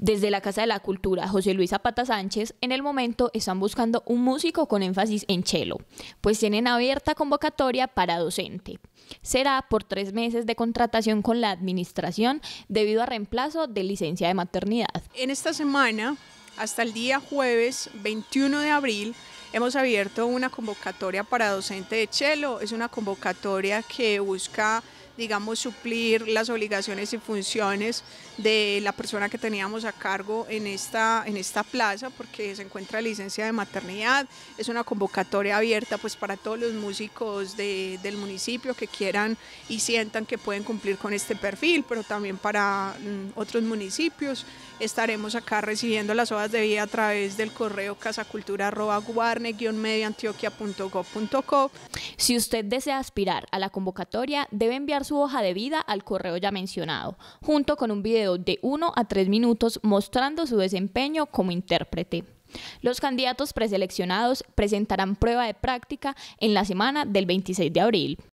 Desde la Casa de la Cultura José Luis Zapata Sánchez, en el momento están buscando un músico con énfasis en cello, pues tienen abierta convocatoria para docente. Será por tres meses de contratación con la administración debido a reemplazo de licencia de maternidad. En esta semana, hasta el día jueves 21 de abril, hemos abierto una convocatoria para docente de cello. Es una convocatoria que busca digamos, suplir las obligaciones y funciones de la persona que teníamos a cargo en esta, en esta plaza, porque se encuentra licencia de maternidad, es una convocatoria abierta pues para todos los músicos del municipio que quieran y sientan que pueden cumplir con este perfil, pero también para mm, otros municipios. Estaremos acá recibiendo las hojas de vida a través del correo casacultura.guarne-medioantioquia.gov.co. Si usted desea aspirar a la convocatoria, debe enviar su hoja de vida al correo ya mencionado, junto con un video de 1 a 3 minutos mostrando su desempeño como intérprete. Los candidatos preseleccionados presentarán prueba de práctica en la semana del 26 de abril.